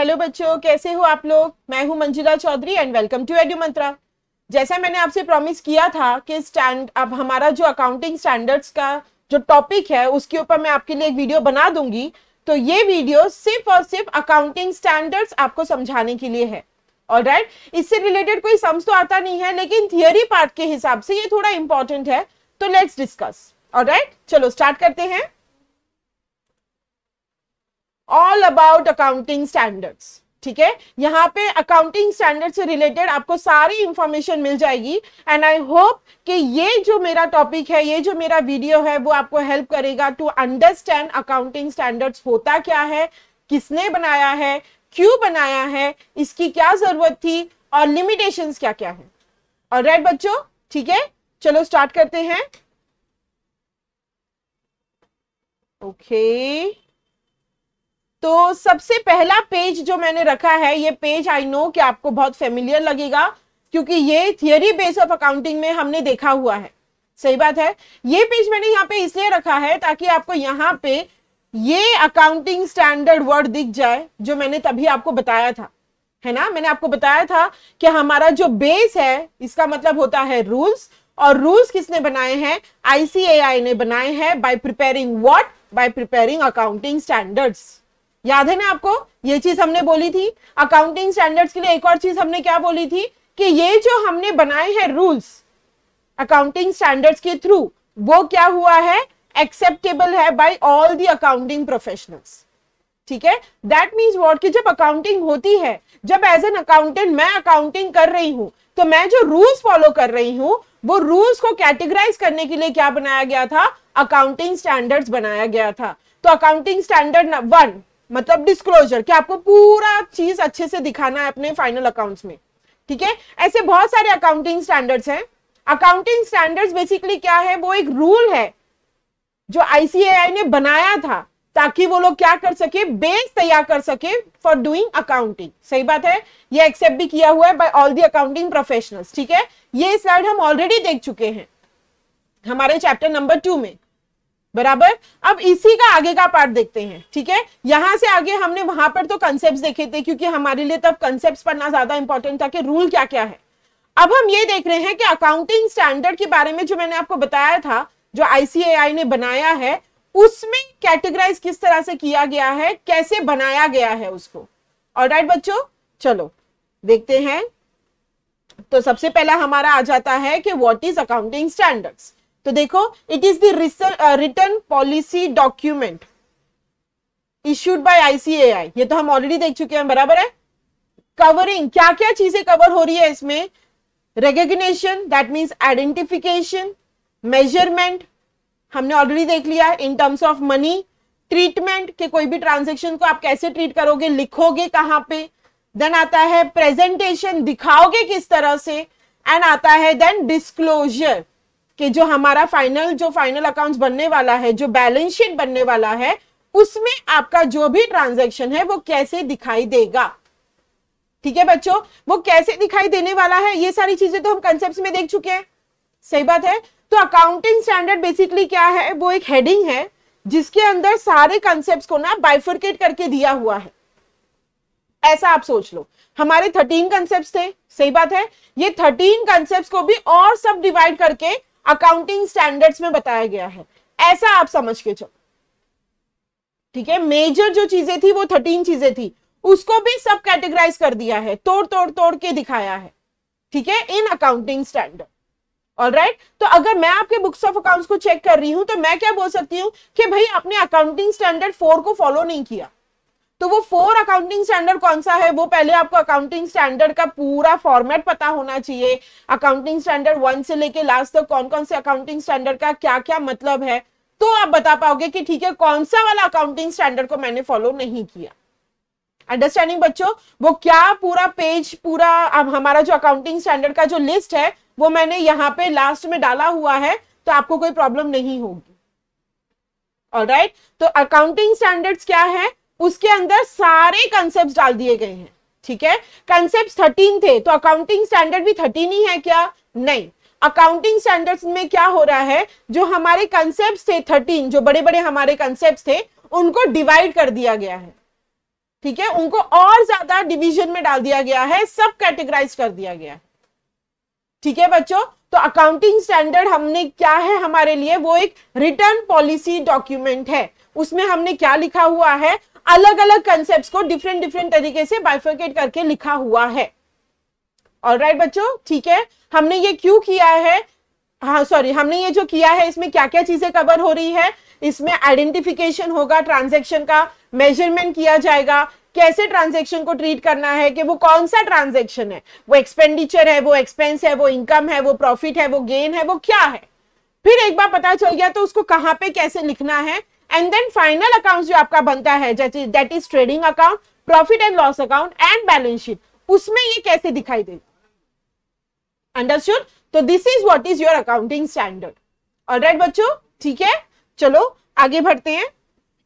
Hello बच्चों कैसे हो आप लोग मैं हूं Manjila Chaudhary and welcome to Edu Mantra जैसा मैंने आपसे प्रॉमिस किया था कि स्टैंड अब हमारा जो अकाउंटिंग स्टैंडर्ड्स का जो टॉपिक है उसके ऊपर मैं आपके लिए एक वीडियो बना दूंगी तो ये वीडियो सिर्फ और सिर्फ अकाउंटिंग स्टैंडर्ड्स आपको समझाने के लिए है और राइट इससे रिलेटेड कोई सम्स तो आता नहीं है लेकिन थियरी पार्ट के हिसाब से ये थोड़ा इंपॉर्टेंट है तो लेट्स डिस्कस और राइट चलो स्टार्ट करते हैं ऑल अबाउट अकाउंटिंग स्टैंडर्ड्स ठीक है यहाँ पे अकाउंटिंग स्टैंडर्ड से रिलेटेड आपको सारी इंफॉर्मेशन मिल जाएगी एंड आई होप कि ये जो मेरा टॉपिक है ये जो मेरा वीडियो है वो आपको हेल्प करेगा टू अंडरस्टैंड अकाउंटिंग स्टैंडर्ड्स होता क्या है किसने बनाया है क्यों बनाया है इसकी क्या जरूरत थी और लिमिटेशंस क्या क्या है और राइट बच्चों ठीक है चलो स्टार्ट करते हैं ओके okay. तो सबसे पहला पेज जो मैंने रखा है ये पेज आई नो कि आपको बहुत फेमिलियर लगेगा क्योंकि ये थियोरी बेस ऑफ अकाउंटिंग में हमने देखा हुआ है सही बात है ये पेज मैंने यहाँ पे इसलिए रखा है ताकि आपको यहाँ पे ये अकाउंटिंग स्टैंडर्ड वर्ड दिख जाए जो मैंने तभी आपको बताया था है ना मैंने आपको बताया था कि हमारा जो बेस है इसका मतलब होता है रूल्स और रूल्स किसने बनाए हैं आईसीएआई ने बनाए हैं by preparing what by preparing accounting standards याद है ना आपको ये चीज हमने बोली थी अकाउंटिंग स्टैंडर्ड्स के लिए एक और चीज हमने क्या बोली थी कि ये जो हमने बनाए हैं रूल्स अकाउंटिंग स्टैंडर्ड्स के थ्रू वो क्या हुआ है एक्सेप्टेबल है by all the accounting professionals ठीक है दैट मीन्स वॉट कि जब अकाउंटिंग होती है जब एज एन अकाउंटेंट मैं अकाउंटिंग कर रही हूं तो मैं जो रूल्स फॉलो कर रही हूं वो रूल्स को कैटेगराइज करने के लिए क्या बनाया गया था अकाउंटिंग स्टैंडर्ड्स बनाया गया था तो अकाउंटिंग स्टैंडर्ड वन मतलब डिस्क्लोजर कि आपको पूरा चीज अच्छे से दिखाना है अपने फाइनल अकाउंट्स में ठीक है ऐसे बहुत सारे अकाउंटिंग स्टैंडर्ड्स हैं अकाउंटिंग स्टैंडर्ड्स बेसिकली क्या है वो एक रूल है जो आईसीएआई ने बनाया था ताकि वो लोग क्या कर सके बेस तैयार कर सके फॉर डूइंग अकाउंटिंग सही बात है ये एक्सेप्ट भी किया हुआ है by all the accounting professionals ठीक है ये स्लाइड हम ऑलरेडी देख चुके हैं हमारे चैप्टर नंबर टू में बराबर अब इसी का आगे का पार्ट देखते हैं ठीक है यहां से आगे हमने वहां पर तो कंसेप्ट देखे थे क्योंकि हमारे लिए तब कंसेप्ट पढ़ना ज्यादा इंपॉर्टेंट था कि रूल क्या क्या है अब हम ये देख रहे हैं कि अकाउंटिंग स्टैंडर्ड के बारे में जो मैंने आपको बताया था जो आईसीएआई ने बनाया है उसमें कैटेगराइज किस तरह से किया गया है कैसे बनाया गया है उसको और बच्चों चलो देखते हैं तो सबसे पहला हमारा आ जाता है कि व्हाट इज अकाउंटिंग स्टैंडर्ड्स तो देखो it is the return policy document issued by ICAI ये तो हम ऑलरेडी देख चुके हैं बराबर है कवरिंग क्या क्या चीजें कवर हो रही है इसमें recognition that means identification measurement हमने ऑलरेडी देख लिया in terms of money treatment के कोई भी ट्रांजेक्शन को आप कैसे ट्रीट करोगे लिखोगे कहां पे देन आता है प्रेजेंटेशन दिखाओगे किस तरह से एंड आता है देन डिस्क्लोजर कि जो हमारा फाइनल जो फाइनल अकाउंट्स बनने वाला है जो बैलेंस शीट बनने वाला है उसमें आपका जो भी ट्रांजेक्शन है वो कैसे दिखाई देगा ठीक है बच्चों वो कैसे दिखाई देने वाला है ये सारी चीजें तो हम कंसेप्ट में देख चुके हैं सही बात है तो अकाउंटिंग स्टैंडर्ड बेसिकली क्या है वो एक हेडिंग है जिसके अंदर सारे कंसेप्ट को ना बाइफर्केट करके दिया हुआ है ऐसा आप सोच लो हमारे थर्टीन कंसेप्ट थे सही बात है ये थर्टीन कंसेप्ट को भी और सब डिवाइड करके अकाउंटिंग स्टैंडर्ड्स में बताया गया है ऐसा आप समझ के चलो ठीक है मेजर जो चीजें थी वो थर्टीन चीजें थी उसको भी सब कैटेगराइज कर दिया है तोड़ तोड़ तोड़ के दिखाया है ठीक है in accounting standard all right तो अगर मैं आपके बुक्स ऑफ अकाउंट्स को चेक कर रही हूं तो मैं क्या बोल सकती हूँ कि भाई आपने अकाउंटिंग स्टैंडर्ड फोर को फॉलो नहीं किया तो वो फोर अकाउंटिंग स्टैंडर्ड कौन सा है वो पहले आपको अकाउंटिंग स्टैंडर्ड का पूरा फॉर्मेट पता होना चाहिए अकाउंटिंग स्टैंडर्ड वन से लेके लास्ट तक तो कौन कौन से अकाउंटिंग स्टैंडर्ड का क्या क्या मतलब है तो आप बता पाओगे कि ठीक है कौन सा वाला अकाउंटिंग स्टैंडर्ड को मैंने फॉलो नहीं किया अंडरस्टैंडिंग बच्चों वो क्या पूरा पेज पूरा अब हमारा जो अकाउंटिंग स्टैंडर्ड का जो लिस्ट है वो मैंने यहाँ पे लास्ट में डाला हुआ है तो आपको कोई प्रॉब्लम नहीं होगी ऑलराइट right? तो अकाउंटिंग स्टैंडर्ड्स क्या है उसके अंदर सारे कंसेप्ट डाल दिए गए हैं ठीक है कंसेप्ट थर्टीन थे तो अकाउंटिंग स्टैंडर्ड भी थर्टीन ही है क्या नहीं अकाउंटिंग स्टैंडर्ड्स में क्या हो रहा है जो हमारे कंसेप्ट थे थर्टीन जो बड़े बड़े हमारे कंसेप्ट थे उनको डिवाइड कर दिया गया है ठीक है उनको और ज्यादा डिवीजन में डाल दिया गया है सब कैटेगराइज कर दिया गया है ठीक है बच्चों तो अकाउंटिंग स्टैंडर्ड हमने क्या है हमारे लिए वो एक रिटर्न पॉलिसी डॉक्यूमेंट है उसमें हमने क्या लिखा हुआ है अलग अलग कंसेप्ट को डिफरेंट डिफरेंट तरीके से बाइफर्केट करके लिखा हुआ है और राइट right, बच्चों ठीक है हमने ये क्यों किया है हाँ सॉरी हमने ये जो किया है इसमें क्या क्या चीजें कवर हो रही है इसमें आइडेंटिफिकेशन होगा ट्रांजेक्शन का मेजरमेंट किया जाएगा कैसे ट्रांजेक्शन को ट्रीट करना है कि वो कौन सा ट्रांजेक्शन है वो एक्सपेंडिचर है वो एक्सपेंस है वो इनकम है वो प्रॉफिट है वो गेन है वो क्या है फिर एक बार पता चल गया तो उसको कहाँ पे कैसे लिखना है एंड देन फाइनल अकाउंट जो आपका बनता है जैसे that is trading account profit and loss account and balance sheet उसमें ये कैसे दिखाई दे अंडरस्टूड तो this is what is your accounting standard all right बच्चों ठीक है चलो आगे बढ़ते हैं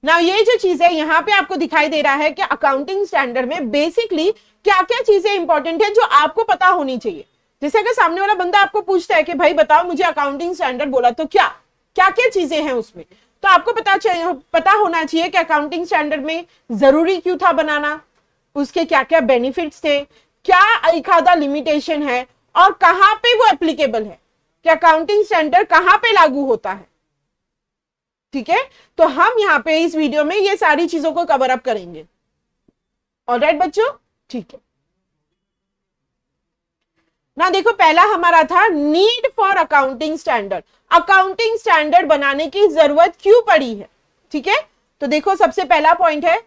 ना ये जो चीज है यहाँ पे आपको दिखाई दे रहा है कि अकाउंटिंग स्टैंडर्ड में बेसिकली क्या क्या चीजें इंपॉर्टेंट है जो आपको पता होनी चाहिए जैसे अगर सामने वाला बंदा आपको पूछता है कि भाई बताओ मुझे अकाउंटिंग स्टैंडर्ड बोला तो क्या क्या क्या चीजें हैं उसमें तो आपको पता पता होना चाहिए कि अकाउंटिंग स्टैंडर्ड में जरूरी क्यों था बनाना उसके क्या क्या बेनिफिट्स थे क्या अलखादा लिमिटेशन है और कहाँ पे वो एप्लीकेबल है कि अकाउंटिंग स्टैंडर्ड कहाँ पे लागू होता है ठीक है तो हम यहाँ पे इस वीडियो में ये सारी चीजों को कवर अप करेंगे ऑलराइट राइट बच्चों ठीक है ना देखो पहला हमारा था need for accounting standard accounting standard बनाने की जरूरत क्यों पड़ी है ठीक है तो देखो सबसे पहला पॉइंट है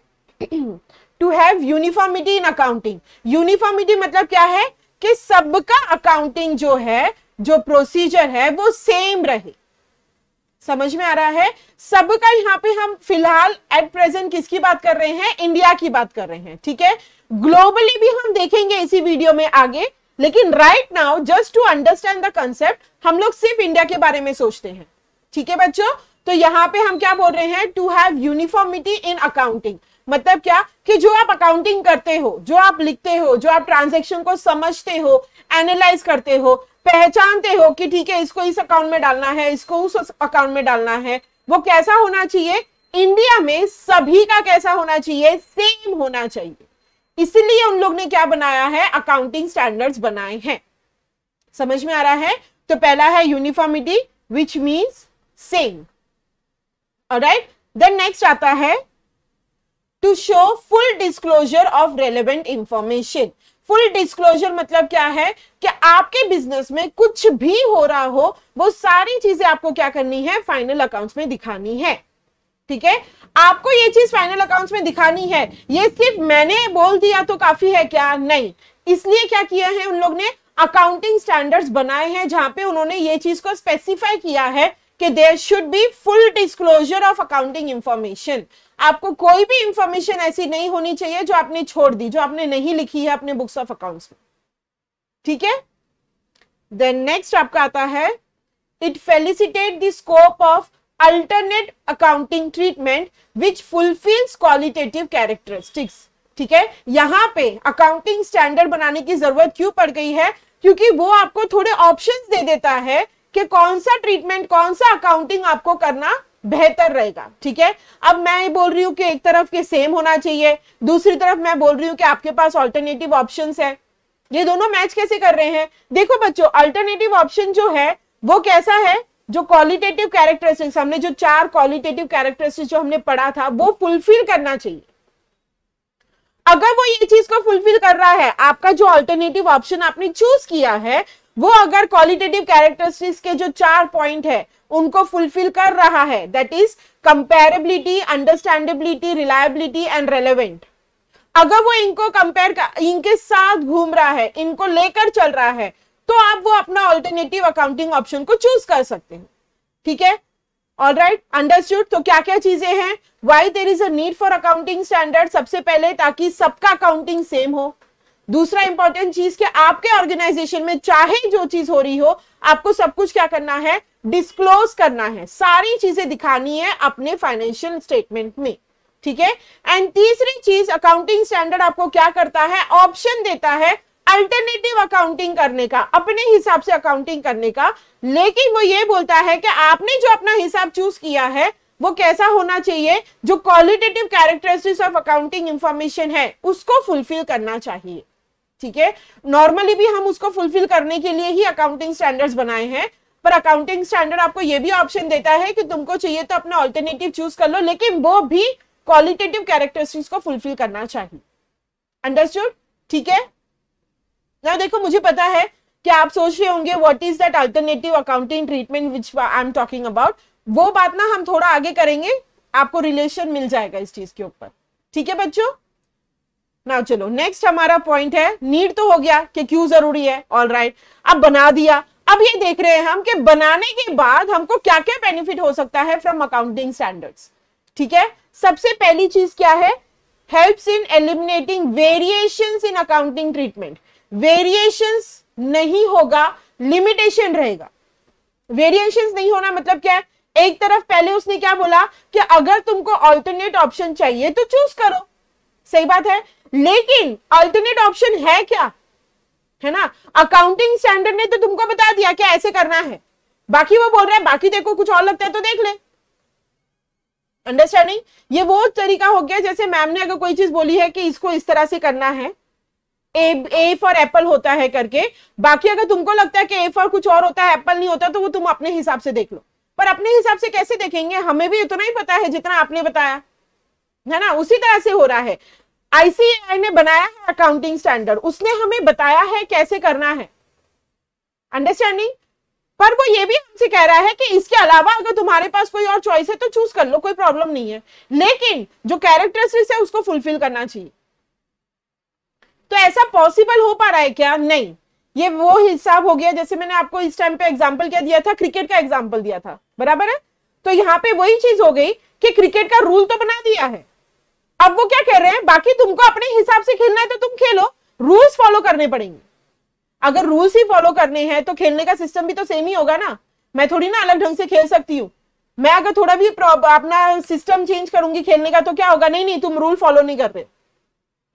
to have uniformity in accounting uniformity मतलब क्या है कि सबका अकाउंटिंग जो है जो प्रोसीजर है वो सेम रहे समझ में आ रहा है सबका यहाँ पे हम फिलहाल एट प्रेजेंट किसकी बात कर रहे हैं इंडिया की बात कर रहे हैं ठीक है ग्लोबली भी हम देखेंगे इसी वीडियो में आगे लेकिन right now just to understand the concept हम लोग सिर्फ इंडिया के बारे में सोचते हैं ठीक है बच्चों तो यहाँ पे हम क्या बोल रहे हैं to have uniformity in accounting मतलब क्या कि जो आप अकाउंटिंग करते हो जो आप लिखते हो जो आप ट्रांजेक्शन को समझते हो एनालाइज करते हो पहचानते हो कि ठीक है इसको इस अकाउंट में डालना है इसको उस अकाउंट में डालना है वो कैसा होना चाहिए इंडिया में सभी का कैसा होना चाहिए सेम होना चाहिए इसीलिए उन लोग ने क्या बनाया है अकाउंटिंग स्टैंडर्ड्स बनाए हैं समझ में आ रहा है तो पहला है uniformity which means same right then next आता है to show full disclosure of relevant information full disclosure मतलब क्या है कि आपके बिजनेस में कुछ भी हो रहा हो वो सारी चीजें आपको क्या करनी है फाइनल अकाउंट्स में दिखानी है ठीक है आपको ये चीज फाइनल अकाउंट्स में दिखानी है ये सिर्फ मैंने बोल दिया तो काफी है क्या नहीं इसलिए क्या किया है उन लोग ने अकाउंटिंग स्टैंडर्ड्स बनाए हैं जहां पे उन्होंने ये चीज को स्पेसिफाई किया है कि there should be full disclosure of accounting information आपको कोई भी इंफॉर्मेशन ऐसी नहीं होनी चाहिए जो आपने छोड़ दी जो आपने नहीं लिखी है अपने बुक्स ऑफ अकाउंट्स में ठीक है देन नेक्स्ट आपका आता है it facilitate the scope of alternate accounting treatment which fulfils qualitative characteristics ठीक है यहाँ पे अकाउंटिंग स्टैंडर्ड बनाने की जरूरत क्यों पड़ गई है क्योंकि वो आपको थोड़े ऑप्शंस दे देता है कि कौन सा ट्रीटमेंट कौन सा अकाउंटिंग आपको करना बेहतर रहेगा ठीक है अब मैं ये बोल रही हूँ कि एक तरफ के सेम होना चाहिए दूसरी तरफ मैं बोल रही हूँ कि आपके पास ऑल्टरनेटिव ऑप्शन है ये दोनों मैच कैसे कर रहे हैं देखो बच्चों अल्टरनेटिव ऑप्शन जो है वो कैसा है जो क्वालिटेटिव कैरेक्टरिस्टिक्स हमने जो चार क्वालिटेटिव कैरेक्टरिस्टिक्स जो हमने पढ़ा था वो फुलफिल करना चाहिए अगर वो ये चीज को फुलफिल कर रहा है आपका जो ऑल्टरनेटिव ऑप्शन आपने चूज किया है वो अगर क्वालिटेटिव कैरेक्टरिस्टिक्स के जो चार पॉइंट है उनको फुलफिल कर रहा है that is comparability understandability reliability and relevant अगर वो इनको कंपेयर इनके साथ घूम रहा है इनको लेकर चल रहा है तो आप वो अपना ऑल्टरनेटिव अकाउंटिंग ऑप्शन को चूज कर सकते हैं ठीक है ऑल राइट अंडरस्टूड तो क्या क्या चीजें हैं why there is a need for accounting standard सबसे पहले ताकि सबका अकाउंटिंग सेम हो दूसरा इंपॉर्टेंट चीज कि आपके ऑर्गेनाइजेशन में चाहे जो चीज हो रही हो आपको सब कुछ क्या करना है डिस्क्लोज करना है सारी चीजें दिखानी है अपने फाइनेंशियल स्टेटमेंट में ठीक है एंड तीसरी चीज अकाउंटिंग स्टैंडर्ड आपको क्या करता है ऑप्शन देता है अल्टरनेटिव अकाउंटिंग करने का अपने हिसाब से अकाउंटिंग करने का लेकिन वो ये बोलता है कि आपने जो अपना हिसाब चूज किया है वो कैसा होना चाहिए जो qualitative characteristics of accounting information है उसको फुलफिल करना चाहिए ठीक है नॉर्मली भी हम उसको फुलफिल करने के लिए ही अकाउंटिंग स्टैंडर्ड्स बनाए हैं पर अकाउंटिंग स्टैंडर्ड आपको ये भी ऑप्शन देता है कि तुमको चाहिए तो अपना ऑल्टरनेटिव चूज कर लो लेकिन वो भी क्वालिटेटिव कैरेक्टरिस्टिक्स को फुलफिल करना चाहिए अंडरस्टूड ठीक है ना देखो मुझे पता है कि आप सोच रहे होंगे what is that alternative accounting treatment which I am talking about वो बात ना हम थोड़ा आगे करेंगे आपको रिलेशन मिल जाएगा इस चीज के ऊपर ठीक है बच्चों ना चलो नेक्स्ट हमारा पॉइंट है नीड तो हो गया कि क्यों जरूरी है ऑल राइट right. अब बना दिया अब ये देख रहे हैं हम कि बनाने के बाद हमको क्या क्या बेनिफिट हो सकता है फ्रॉम अकाउंटिंग स्टैंडर्ड्स ठीक है सबसे पहली चीज क्या है helps in eliminating variations in accounting treatment variations नहीं होगा लिमिटेशन रहेगा वेरिएशंस नहीं होना मतलब क्या है एक तरफ पहले उसने क्या बोला कि अगर तुमको ऑल्टरनेट ऑप्शन चाहिए तो चूज करो सही बात है लेकिन अल्टरनेट ऑप्शन है क्या है ना अकाउंटिंग स्टैंडर्ड ने तो तुमको बता दिया कि ऐसे करना है बाकी वो बोल रहा है बाकी देखो कुछ और लगता है तो देख ले अंडरस्टैंडिंग ये वो तरीका हो गया जैसे मैम ने अगर कोई चीज बोली है कि इसको इस तरह से करना है ए ए फॉर एप्पल होता है करके बाकी अगर तुमको लगता है कि ए फॉर कुछ और होता है एप्पल नहीं होता तो वो तुम अपने हिसाब से देख लो पर अपने हिसाब से कैसे देखेंगे हमें भी इतना ही पता है जितना आपने बताया है ना उसी तरह से हो रहा है आईसीआई ने बनाया है अकाउंटिंग स्टैंडर्ड उसने हमें बताया है कैसे करना है अंडरस्टैंडिंग पर वो ये भी हमसे कह रहा है कि इसके अलावा अगर तुम्हारे पास कोई और चॉइस है तो चूज कर लो कोई प्रॉब्लम नहीं है लेकिन जो कैरेक्टरिस्टिक्स है उसको फुलफिल करना चाहिए तो ऐसा पॉसिबल हो पा रहा है क्या नहीं ये वो हिसाब हो गया जैसे मैंने आपको इस टाइम पे एग्जाम्पल क्या दिया था क्रिकेट का एग्जाम्पल दिया था बराबर है तो यहाँ पे वही चीज हो गई कि क्रिकेट का रूल तो बना दिया है अब वो क्या कह रहे हैं बाकी तुमको अपने हिसाब से खेलना है तो तुम खेलो रूल्स फॉलो करने पड़ेंगे अगर रूल्स ही फॉलो करने हैं तो खेलने का सिस्टम भी तो सेम ही होगा ना मैं थोड़ी ना अलग ढंग से खेल सकती हूँ मैं अगर थोड़ा भी अपना सिस्टम चेंज करूंगी खेलने का तो क्या होगा नहीं नहीं तुम रूल फॉलो नहीं कर रहे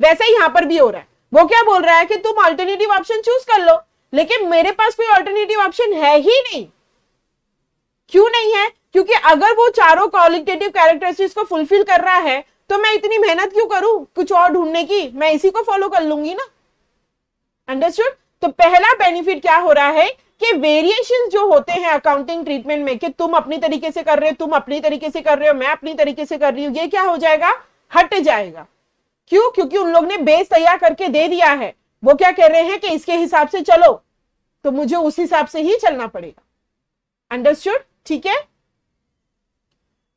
वैसे ही यहां पर भी हो रहा है वो क्या बोल रहा है कि तुम ऑल्टरनेटिव ऑप्शन चूज कर लो लेकिन मेरे पास कोई ऑल्टरनेटिव ऑप्शन है ही नहीं क्यों नहीं है क्योंकि अगर वो चारों क्वालिटेटिव कैरेक्टरिस्टिक्स को फुलफिल कर रहा है तो मैं इतनी मेहनत क्यों करूं कुछ और ढूंढने की मैं इसी को फॉलो कर लूंगी ना अंडरस्टूड तो पहला बेनिफिट क्या हो रहा है कि वेरिएशन जो होते हैं अकाउंटिंग ट्रीटमेंट में कि तुम अपनी तरीके से कर रहे हो तुम अपनी तरीके से कर रहे हो मैं अपनी तरीके से कर रही हूँ ये क्या हो जाएगा हट जाएगा क्यों क्योंकि उन लोग ने बेस तैयार करके दे दिया है वो क्या कह रहे हैं कि इसके हिसाब से चलो तो मुझे उस हिसाब से ही चलना पड़ेगा अंडरस्टूड ठीक है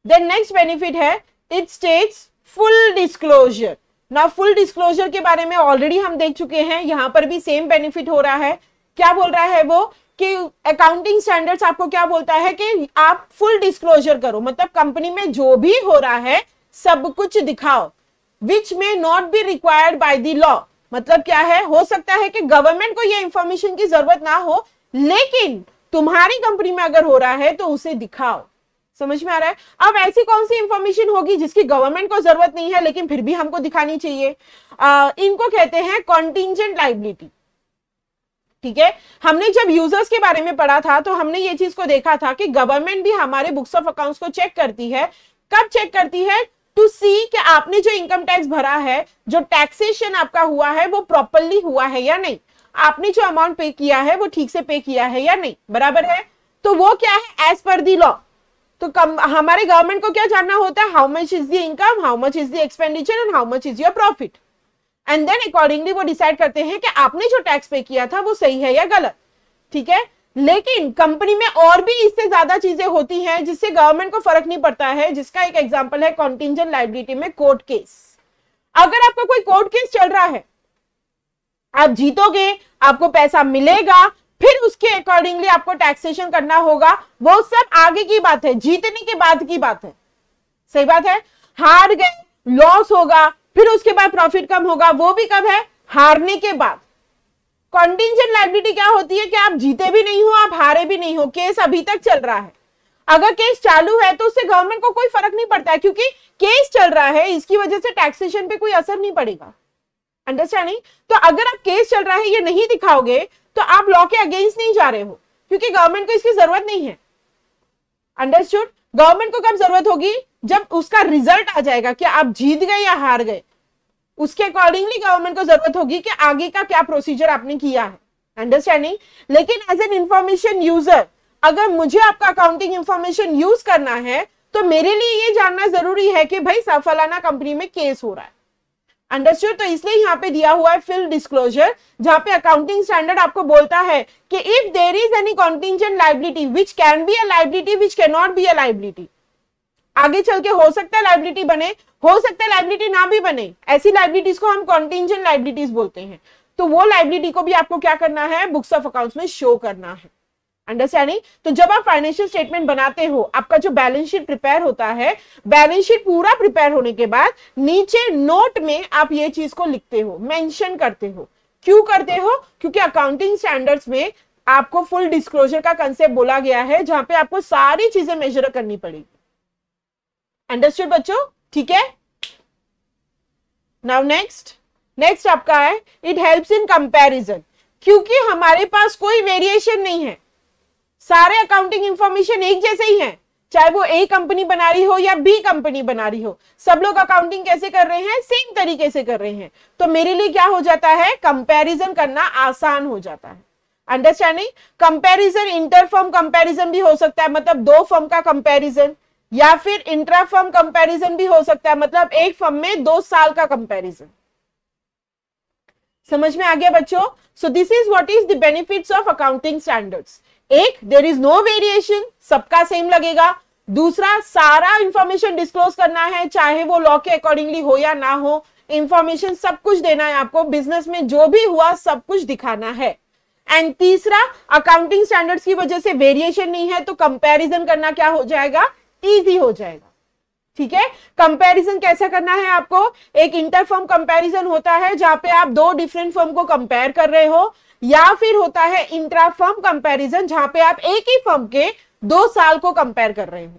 देन नेक्स्ट बेनिफिट है इट स्टेट्स फुल डिस्क्लोजर ना फुल डिस्क्लोजर के बारे में ऑलरेडी हम देख चुके हैं यहां पर भी सेम बेनिफिट हो रहा है क्या बोल रहा है वो कि अकाउंटिंग स्टैंडर्ड्स आपको क्या बोलता है कि आप फुल डिस्क्लोजर करो मतलब कंपनी में जो भी हो रहा है सब कुछ दिखाओ which may not be required by the law मतलब क्या है हो सकता है कि गवर्नमेंट को यह इंफॉर्मेशन की जरूरत ना हो लेकिन तुम्हारी कंपनी में अगर हो रहा है तो उसे दिखाओ समझ में आ रहा है अब ऐसी कौन सी इंफॉर्मेशन होगी जिसकी गवर्नमेंट को जरूरत नहीं है लेकिन फिर भी हमको दिखानी चाहिए आ, इनको कहते हैं कॉन्टिजेंट लाइबिलिटी ठीक है हमने जब यूजर्स के बारे में पढ़ा था तो हमने ये चीज को देखा था कि गवर्नमेंट भी हमारे बुक्स ऑफ अकाउंट्स को चेक करती है कब चेक करती है टू सी कि आपने जो इनकम टैक्स भरा है जो टैक्सेशन आपका हुआ है वो प्रॉपरली हुआ है या नहीं आपने जो अमाउंट पे किया है वो ठीक से पे किया है या नहीं बराबर है तो वो क्या है एज पर दी लॉ तो कम, हमारे गवर्नमेंट को क्या जानना होता है how much is the income how much is the expenditure and how much is your profit and then accordingly वो डिसाइड करते हैं कि आपने जो टैक्स पे किया था वो सही है या गलत ठीक है लेकिन कंपनी में और भी इससे ज्यादा चीजें होती हैं जिससे गवर्नमेंट को फर्क नहीं पड़ता है जिसका एक एग्जाम्पल है कॉन्टिजेंट लाइबिलिटी में कोर्ट केस अगर आपका कोई कोर्ट केस चल रहा है आप जीतोगे आपको पैसा मिलेगा फिर उसके अकॉर्डिंगली आपको टैक्सेशन करना होगा वो सब आगे की बात है जीतने के बाद की बात है सही बात है हार गए लॉस होगा फिर उसके बाद प्रॉफिट कम होगा वो भी कब है हारने के बाद कॉन्टिजेंट लाइबिलिटी क्या होती है कि आप जीते भी नहीं हो आप हारे भी नहीं हो केस अभी तक चल रहा है अगर केस चालू है तो उससे गवर्नमेंट को कोई फर्क नहीं पड़ता है क्योंकि केस चल रहा है इसकी वजह से टैक्सेशन पे कोई असर नहीं पड़ेगा अंडरस्टैंडिंग तो अगर आप केस चल रहा है ये नहीं दिखाओगे तो आप लॉ के अगेंस्ट नहीं जा रहे हो क्योंकि गवर्नमेंट को इसकी जरूरत नहीं है अंडरस्टूड गवर्नमेंट को कब जरूरत होगी जब उसका रिजल्ट आ जाएगा कि आप जीत गए या हार गए उसके अकॉर्डिंगली गवर्नमेंट को जरूरत होगी कि आगे का क्या प्रोसीजर आपने किया है अंडरस्टैंडिंग लेकिन एज एन इंफॉर्मेशन यूजर अगर मुझे आपका अकाउंटिंग इंफॉर्मेशन यूज करना है तो मेरे लिए ये जानना जरूरी है कि भाई सफलाना कंपनी में केस हो रहा है अंडरस्टूड तो इसलिए यहाँ पे दिया हुआ है फिल डिस्क्लोजर जहां पे अकाउंटिंग स्टैंडर्ड आपको बोलता है कि if there is any contingent liability which can be a liability which can not be a liability आगे चल के हो सकता है लाइबिलिटी बने हो सकता है लाइबिलिटी ना भी बने ऐसी लाइबिलिटीज को हम कॉन्टिजन लाइबिलिटीज बोलते हैं तो वो लाइबिलिटी को भी आपको क्या करना है बुक्स ऑफ अकाउंट्स में शो करना है अंडरस्टैंडिंग तो जब आप फाइनेंशियल स्टेटमेंट बनाते हो आपका जो बैलेंस शीट प्रिपेयर होता है बैलेंस शीट पूरा प्रिपेयर होने के बाद नीचे नोट में आप ये चीज को लिखते हो मेंशन करते हो क्यों करते हो क्योंकि अकाउंटिंग स्टैंडर्ड्स में आपको फुल डिस्क्लोजर का कंसेप्ट बोला गया है जहां पे आपको सारी चीजें मेजर करनी पड़ेगी अंडरस्टूड बच्चों ठीक है नाउ नेक्स्ट नेक्स्ट आपका है इट हेल्प्स इन कंपैरिजन क्योंकि हमारे पास कोई वेरिएशन नहीं है सारे अकाउंटिंग इंफॉर्मेशन एक जैसे ही है चाहे वो ए कंपनी बना रही हो या बी कंपनी बना रही हो सब लोग अकाउंटिंग कैसे कर रहे हैं सेम तरीके से कर रहे हैं तो मेरे लिए क्या हो जाता है कंपैरिजन करना आसान हो जाता है understanding comparison inter firm comparison भी हो सकता है मतलब दो फर्म का कंपैरिजन या फिर इंट्रा फर्म कंपैरिजन भी हो सकता है मतलब एक फर्म में दो साल का कंपैरिजन समझ में आ गया बच्चों so this is what is the benefits of accounting standards एक देर इज नो वेरिएशन सबका सेम लगेगा दूसरा सारा इंफॉर्मेशन डिस्क्लोज करना है चाहे वो लॉ के अकॉर्डिंगली हो या ना हो इंफॉर्मेशन सब कुछ देना है आपको बिजनेस में जो भी हुआ सब कुछ दिखाना है एंड तीसरा अकाउंटिंग स्टैंडर्ड्स की वजह से वेरिएशन नहीं है तो कंपैरिजन करना क्या हो जाएगा इजी हो जाएगा ठीक है कंपैरिजन कैसा करना है आपको एक इंटरफॉर्म कंपैरिजन होता है जहां पे आप दो डिफरेंट फॉर्म को कंपेयर कर रहे हो या फिर होता है इंट्रा फॉर्म कंपैरिजन जहां पे आप एक ही फॉर्म के दो साल को कंपेयर कर रहे हो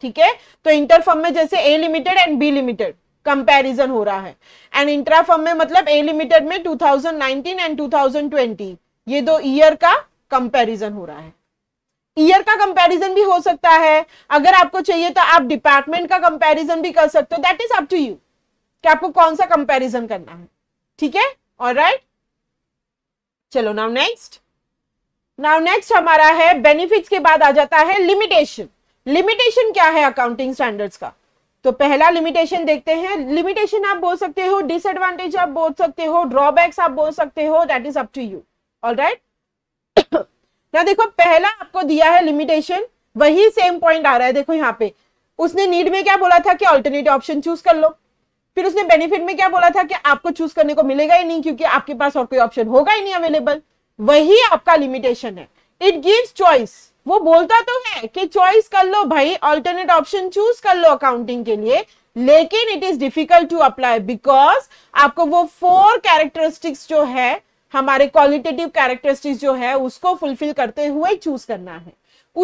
ठीक है तो इंटरफॉर्म में जैसे A limited and B limited comparison हो रहा है एंड इंट्रा फॉर्म में मतलब ए लिमिटेड में 2019 एंड 2020 ये दो ईयर का कंपेरिजन हो रहा है ईयर का कंपैरिजन भी हो सकता है अगर आपको चाहिए तो आप डिपार्टमेंट का कंपैरिजन भी कर सकते हो that is up to you कि आपको कौन सा कंपैरिजन करना है ठीक है और राइट चलो नाउ नेक्स्ट नाउ नेक्स्ट हमारा है बेनिफिट्स के बाद आ जाता है लिमिटेशन लिमिटेशन क्या है अकाउंटिंग स्टैंडर्ड्स का तो पहला लिमिटेशन देखते हैं लिमिटेशन आप बोल सकते हो डिसएडवांटेज आप बोल सकते हो ड्रॉबैक्स आप बोल सकते हो that is up to you all right ना देखो पहला आपको दिया है लिमिटेशन वही सेम पॉइंट आ रहा है देखो यहाँ पे उसने नीड में क्या बोला था कि ऑल्टरनेटिव ऑप्शन चूज कर लो फिर उसने बेनिफिट में क्या बोला था कि आपको चूज करने को मिलेगा ही नहीं क्योंकि आपके पास और कोई ऑप्शन होगा ही नहीं अवेलेबल वही आपका लिमिटेशन है इट गिव्स चॉइस वो बोलता तो है कि चॉइस कर लो भाई ऑल्टरनेट ऑप्शन चूज कर लो अकाउंटिंग के लिए लेकिन it is difficult to apply because आपको वो फोर कैरेक्टरिस्टिक्स जो है हमारे क्वालिटेटिव कैरेक्टरिस्टिक्स जो है उसको फुलफिल करते हुए चूज करना है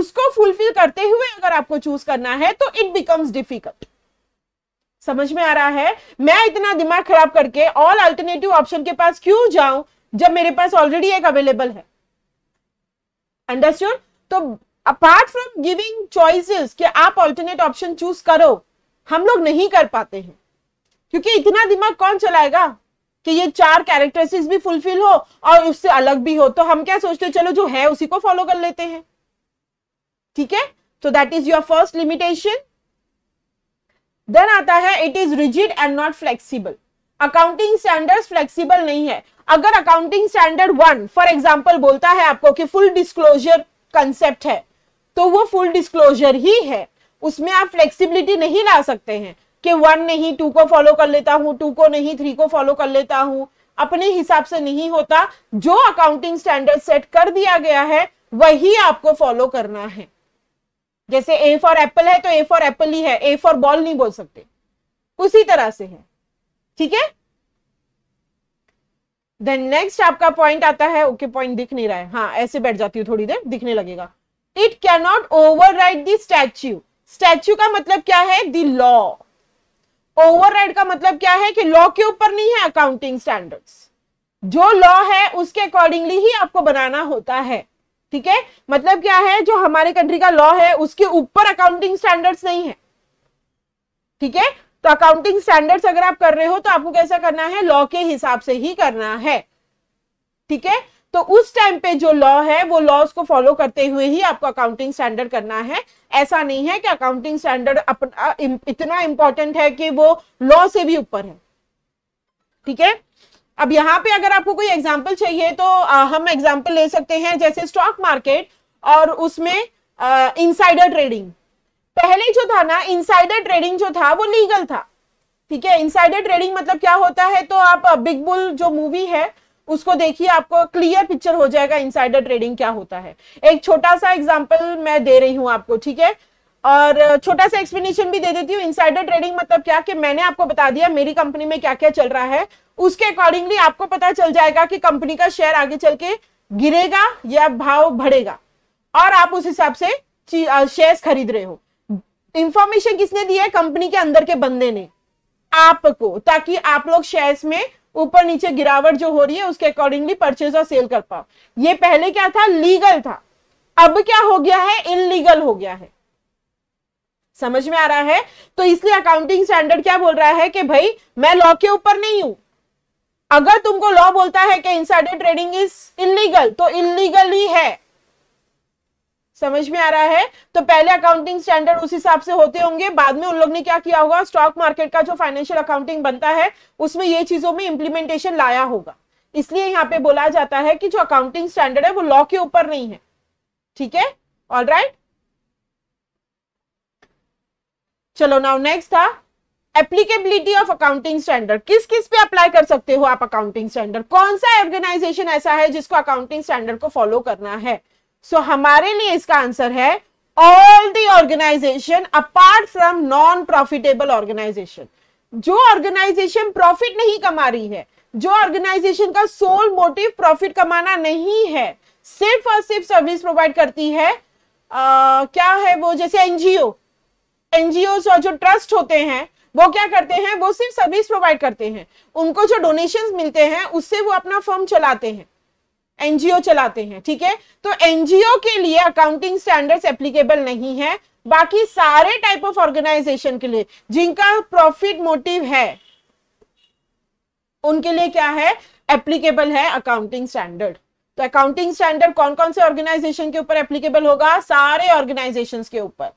उसको फुलफिल करते हुए अगर आपको चूज करना है तो इट बिकम्स डिफिकल्ट समझ में आ रहा है मैं इतना दिमाग खराब करके ऑल अल्टरनेटिव ऑप्शन के पास क्यों जाऊं जब मेरे पास ऑलरेडी एक अवेलेबल है अंडरस्टूड तो अपार्ट फ्रॉम गिविंग चॉइसेस कि आप अल्टरनेट ऑप्शन चूज करो हम लोग नहीं कर पाते हैं क्योंकि इतना दिमाग कौन चलाएगा कि ये चार कैरेक्टरिस्टिक्स भी फुलफिल हो और उससे अलग भी हो तो हम क्या सोचते चलो जो है उसी को फॉलो कर लेते हैं ठीक है तो that is your first limitation then आता है it is rigid and not flexible accounting standard flexible नहीं है अगर accounting standard one for example बोलता है आपको कि फुल डिस्क्लोजर कंसेप्ट है तो वो फुल डिस्क्लोजर ही है उसमें आप फ्लेक्सिबिलिटी नहीं ला सकते हैं कि वन नहीं टू को फॉलो कर लेता हूँ टू को नहीं थ्री को फॉलो कर लेता हूँ अपने हिसाब से नहीं होता जो अकाउंटिंग स्टैंडर्ड सेट कर दिया गया है वही आपको फॉलो करना है जैसे ए फॉर एप्पल है तो ए फॉर एप्पल ही है ए फॉर बॉल नहीं बोल सकते उसी तरह से है ठीक है देन नेक्स्ट आपका पॉइंट आता है ओके okay, पॉइंट दिख नहीं रहा है हाँ ऐसे बैठ जाती हूँ थोड़ी देर दिखने लगेगा it cannot override the statute statute का मतलब क्या है दी लॉ ओवरराइड का मतलब क्या है कि लॉ के ऊपर नहीं है अकाउंटिंग स्टैंडर्ड्स जो लॉ है उसके अकॉर्डिंगली ही आपको बनाना होता है ठीक है मतलब क्या है जो हमारे कंट्री का लॉ है उसके ऊपर अकाउंटिंग स्टैंडर्ड्स नहीं है ठीक है तो अकाउंटिंग स्टैंडर्ड्स अगर आप कर रहे हो तो आपको कैसा करना है लॉ के हिसाब से ही करना है ठीक है तो उस टाइम पे जो लॉ है वो लॉज को फॉलो करते हुए ही आपको अकाउंटिंग स्टैंडर्ड करना है ऐसा नहीं है कि अकाउंटिंग स्टैंडर्ड अपना इतना इंपॉर्टेंट है कि वो लॉ से भी ऊपर है ठीक है अब यहाँ पे अगर आपको कोई एग्जाम्पल चाहिए तो आ, हम एग्जाम्पल ले सकते हैं जैसे स्टॉक मार्केट और उसमें साइडर ट्रेडिंग पहले जो था ना इनसाइडर ट्रेडिंग जो था वो लीगल था ठीक है इनसाइडर ट्रेडिंग मतलब क्या होता है तो आप बिग बुल जो मूवी है उसको देखिए आपको क्लियर पिक्चर हो जाएगा इनसाइडर ट्रेडिंग क्या होता है एक छोटा सा एग्जाम्पल मैं दे रही हूँ आपको ठीक है और छोटा सा एक्सप्लेनेशन भी दे देती हूँ इनसाइडर ट्रेडिंग मतलब क्या कि मैंने आपको बता दिया मेरी कंपनी में क्या क्या चल रहा है उसके अकॉर्डिंगली आपको पता चल जाएगा कि कंपनी का शेयर आगे चल के गिरेगा या भाव बढ़ेगा और आप उस हिसाब से शेयर खरीद रहे हो इंफॉर्मेशन किसने दी है कंपनी के अंदर के बंदे ने आपको ताकि आप लोग शेयर्स में ऊपर नीचे गिरावट जो हो रही है उसके अकॉर्डिंगली परचेज और सेल कर पाओ ये पहले क्या था लीगल था अब क्या हो गया है इनलीगल हो गया है समझ में आ रहा है तो इसलिए अकाउंटिंग स्टैंडर्ड क्या बोल रहा है कि भाई मैं लॉ के ऊपर नहीं हूं अगर तुमको लॉ बोलता है कि इनसाइडर ट्रेडिंग इज इनलीगल तो इनलीगल ही है समझ में आ रहा है तो पहले अकाउंटिंग स्टैंडर्ड उस हिसाब से होते होंगे बाद में उन लोग ने क्या किया होगा स्टॉक मार्केट का जो फाइनेंशियल अकाउंटिंग बनता है उसमें ये चीजों में इंप्लीमेंटेशन लाया होगा इसलिए यहाँ पे बोला जाता है कि जो अकाउंटिंग स्टैंडर्ड है वो लॉ के ऊपर नहीं है ठीक है ऑल राइट चलो नाउ नेक्स्ट था एप्लीकेबिलिटी ऑफ अकाउंटिंग स्टैंडर्ड किस किस पे अप्लाई कर सकते हो आप अकाउंटिंग स्टैंडर्ड कौन सा ऑर्गेनाइजेशन ऐसा है जिसको अकाउंटिंग स्टैंडर्ड को फॉलो करना है सो so, हमारे लिए इसका आंसर है all the organization apart from non profitable organization जो ऑर्गेनाइजेशन प्रॉफिट नहीं कमा रही है जो ऑर्गेनाइजेशन का सोल मोटिव प्रॉफिट कमाना नहीं है सिर्फ और सिर्फ सर्विस प्रोवाइड करती है आ, क्या है वो जैसे एनजीओ एनजीओ और जो ट्रस्ट होते हैं वो क्या करते हैं वो सिर्फ सर्विस प्रोवाइड करते हैं उनको जो डोनेशंस मिलते हैं उससे वो अपना फर्म चलाते हैं एनजीओ चलाते हैं ठीक है तो एनजीओ के लिए अकाउंटिंग स्टैंडर्ड्स एप्लीकेबल नहीं है बाकी सारे टाइप ऑफ ऑर्गेनाइजेशन के लिए जिनका प्रॉफिट मोटिव है उनके लिए क्या है एप्लीकेबल है अकाउंटिंग स्टैंडर्ड तो अकाउंटिंग स्टैंडर्ड कौन कौन से ऑर्गेनाइजेशन के ऊपर एप्लीकेबल होगा सारे ऑर्गेनाइजेशन के ऊपर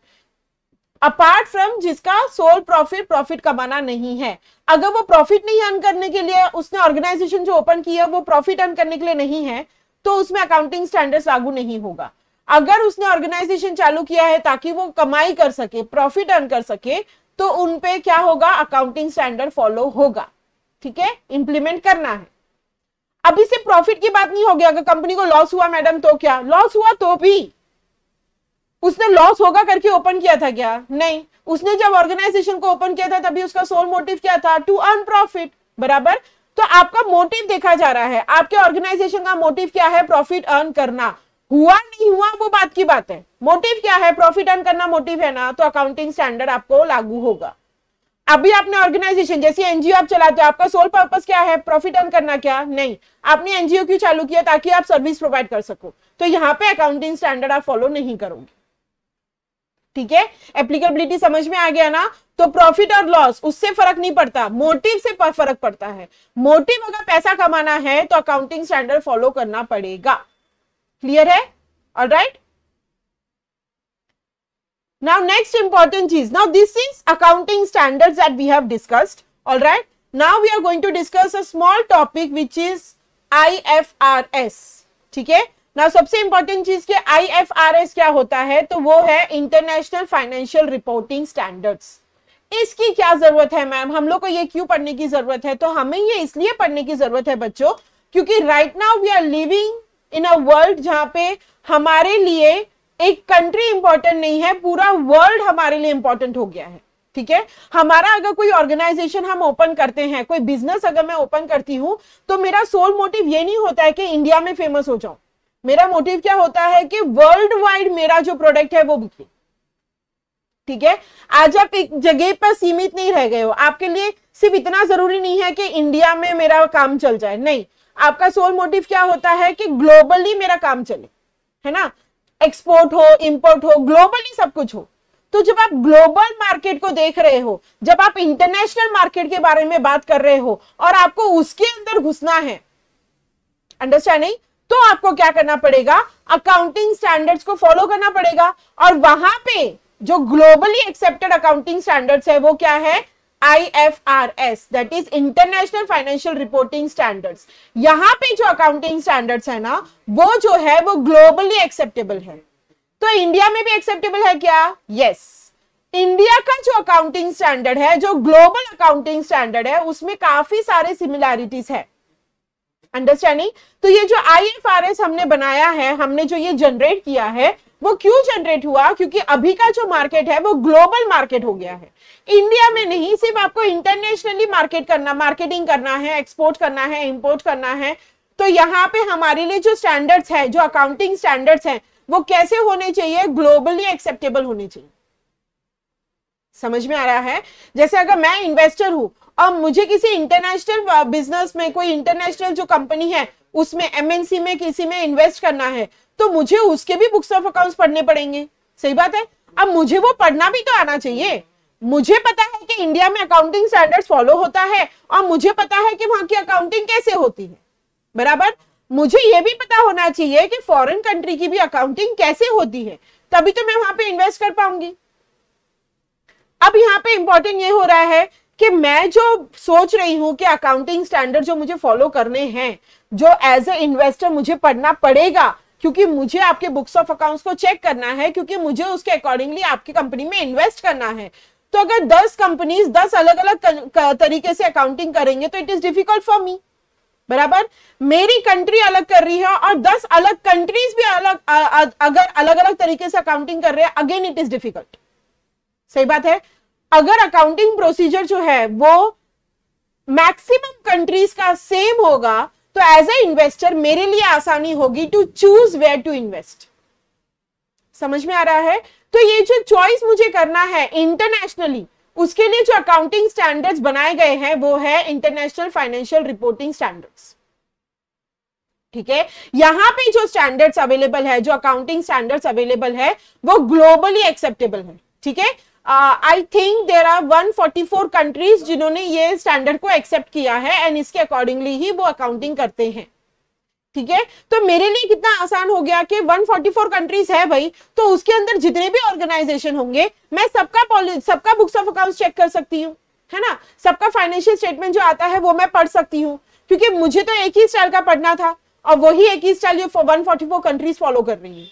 अपार्ट फ्रॉम जिसका सोल प्रॉफिट प्रॉफिट कमाना नहीं है अगर वो प्रॉफिट नहीं अर्न करने के लिए उसने ऑर्गेनाइजेशन जो ओपन किया है वो प्रॉफिट अर्न करने के लिए नहीं है तो उसमें अकाउंटिंग स्टैंडर्ड लागू नहीं होगा अगर उसने ऑर्गेनाइजेशन चालू किया है ताकि वो कमाई कर सके प्रॉफिट अर्न कर सके तो उनपे क्या होगा अकाउंटिंग स्टैंडर्ड फॉलो होगा ठीक है इंप्लीमेंट करना है अभी से प्रॉफिट की बात नहीं होगी अगर कंपनी को लॉस हुआ मैडम तो क्या लॉस हुआ तो भी उसने लॉस होगा करके ओपन किया था क्या नहीं उसने जब ऑर्गेनाइजेशन को ओपन किया था तभी उसका सोल मोटिव क्या था टू अर्न प्रॉफिट बराबर तो आपका मोटिव देखा जा रहा है आपके ऑर्गेनाइजेशन का मोटिव क्या है प्रॉफिट अर्न करना हुआ नहीं हुआ वो बात की बात है मोटिव क्या है प्रॉफिट अर्न करना मोटिव है ना तो अकाउंटिंग स्टैंडर्ड आपको लागू होगा अभी आपने ऑर्गेनाइजेशन जैसे एनजीओ आप चलाते हो आपका सोल पर्पस क्या है प्रॉफिट अर्न करना क्या नहीं आपने एनजीओ क्यों चालू किया ताकि आप सर्विस प्रोवाइड कर सको तो यहाँ पे अकाउंटिंग स्टैंडर्ड आप फॉलो नहीं करोगे ठीक है एप्लीकेबिलिटी समझ में आ गया ना तो प्रॉफिट और लॉस उससे फर्क नहीं पड़ता मोटिव से फर्क पड़ता है मोटिव अगर पैसा कमाना है तो अकाउंटिंग स्टैंडर्ड फॉलो करना पड़ेगा क्लियर है राइट नाउ नेक्स्ट इंपॉर्टेंट चीज now this is accounting standard that we have discussed all right now we are going to discuss a small topic which is I F R S ठीक है ना सबसे important चीज के IFRS क्या होता है तो वो है इंटरनेशनल फाइनेंशियल रिपोर्टिंग स्टैंडर्ड्स इसकी क्या जरूरत है मैम हम लोग को ये क्यों पढ़ने की जरूरत है तो हमें ये इसलिए पढ़ने की जरूरत है बच्चों क्योंकि right now we are living in a world जहां पे हमारे लिए एक कंट्री इंपॉर्टेंट नहीं है पूरा वर्ल्ड हमारे लिए इंपॉर्टेंट हो गया है ठीक है हमारा अगर कोई ऑर्गेनाइजेशन हम ओपन करते हैं कोई बिजनेस अगर मैं ओपन करती हूं तो मेरा सोल मोटिव ये नहीं होता है कि इंडिया में फेमस हो जाऊं मेरा मोटिव क्या होता है कि वर्ल्ड वाइड मेरा जो प्रोडक्ट है वो बिके ठीक है आज आप एक जगह पर सीमित नहीं रह गए हो आपके लिए सिर्फ इतना जरूरी नहीं है कि इंडिया में मेरा काम चल जाए नहीं आपका सोल मोटिव क्या होता है कि ग्लोबली मेरा काम चले है ना एक्सपोर्ट हो इंपोर्ट हो ग्लोबली सब कुछ हो तो जब आप ग्लोबल मार्केट को देख रहे हो जब आप इंटरनेशनल मार्केट के बारे में बात कर रहे हो और आपको उसके अंदर घुसना है अंडरस्टैंडिंग तो आपको क्या करना पड़ेगा अकाउंटिंग स्टैंडर्ड्स को फॉलो करना पड़ेगा और वहां पे जो ग्लोबली एक्सेप्टेड अकाउंटिंग स्टैंडर्ड्स है वो क्या है IFRS that is international financial reporting standards यहाँ पे जो अकाउंटिंग स्टैंडर्ड्स है ना वो जो है वो ग्लोबली एक्सेप्टेबल है तो इंडिया में भी एक्सेप्टेबल है क्या यस yes. इंडिया का जो अकाउंटिंग स्टैंडर्ड है जो ग्लोबल अकाउंटिंग स्टैंडर्ड है उसमें काफी सारे सिमिलैरिटीज है अंडरस्टैंडिंग तो ये जो आई हमने बनाया है हमने जो ये जनरेट किया है वो क्यों जनरेट हुआ क्योंकि अभी का जो मार्केट है वो ग्लोबल मार्केट हो गया है इंडिया में नहीं सिर्फ आपको इंटरनेशनली मार्केट करना मार्केटिंग करना है एक्सपोर्ट करना है इंपोर्ट करना है तो यहाँ पे हमारे लिए जो स्टैंडर्ड्स है जो अकाउंटिंग स्टैंडर्ड्स है वो कैसे होने चाहिए ग्लोबली एक्सेप्टेबल होने चाहिए समझ में आ रहा है जैसे अगर मैं इन्वेस्टर हूं अब मुझे किसी इंटरनेशनल बिजनेस uh, में कोई इंटरनेशनल जो कंपनी है उसमें एमएनसी में किसी में इन्वेस्ट करना है तो मुझे उसके भी बुक्स ऑफ अकाउंट्स पढ़ने पड़ेंगे सही बात है अब मुझे वो पढ़ना भी तो आना चाहिए मुझे पता है कि इंडिया में अकाउंटिंग स्टैंडर्ड फॉलो होता है और मुझे पता है कि वहां की अकाउंटिंग कैसे होती है बराबर मुझे ये भी पता होना चाहिए कि फॉरेन कंट्री की भी अकाउंटिंग कैसे होती है तभी तो मैं वहां पे इन्वेस्ट कर पाऊंगी अब यहाँ पे इंपॉर्टेंट ये हो रहा है कि मैं जो सोच रही हूँ कि अकाउंटिंग स्टैंडर्ड जो मुझे फॉलो करने हैं जो एज ए इन्वेस्टर मुझे पढ़ना पड़ेगा क्योंकि मुझे आपके बुक्स ऑफ अकाउंट्स को चेक करना है क्योंकि मुझे उसके अकॉर्डिंगली आपकी कंपनी में इन्वेस्ट करना है तो अगर 10 कंपनीज 10 अलग अलग तरीके से अकाउंटिंग करेंगे तो it is difficult for me बराबर मेरी कंट्री अलग कर रही है और 10 अलग कंट्रीज भी अलग अगर अलग अलग तरीके से अकाउंटिंग कर रहे हैं अगेन इट इज डिफिकल्ट सही बात है अगर अकाउंटिंग प्रोसीजर जो है वो मैक्सिमम कंट्रीज का सेम होगा तो एज ए इन्वेस्टर मेरे लिए आसानी होगी to choose where to invest समझ में आ रहा है तो ये जो चॉइस मुझे करना है इंटरनेशनली उसके लिए जो अकाउंटिंग स्टैंडर्ड्स बनाए गए हैं वो है इंटरनेशनल फाइनेंशियल रिपोर्टिंग स्टैंडर्ड्स ठीक है यहां पे जो स्टैंडर्ड्स अवेलेबल है जो अकाउंटिंग स्टैंडर्ड्स अवेलेबल है वो ग्लोबली एक्सेप्टेबल है ठीक है I think there are one forty four countries जिन्होंने ये स्टैंडर्ड को एक्सेप्ट किया है एंड इसके अकॉर्डिंगली ही वो अकाउंटिंग करते हैं ठीक है तो मेरे लिए कितना आसान हो गया कि 144 कंट्रीज है भाई तो उसके अंदर जितने भी ऑर्गेनाइजेशन होंगे मैं सबका सबका बुक्स ऑफ अकाउंट चेक कर सकती हूँ है ना सबका फाइनेंशियल स्टेटमेंट जो आता है वो मैं पढ़ सकती हूँ क्योंकि मुझे तो एक ही स्टाइल का पढ़ना था और वही एक ही स्टाइल जो one forty four countries follow कर रही है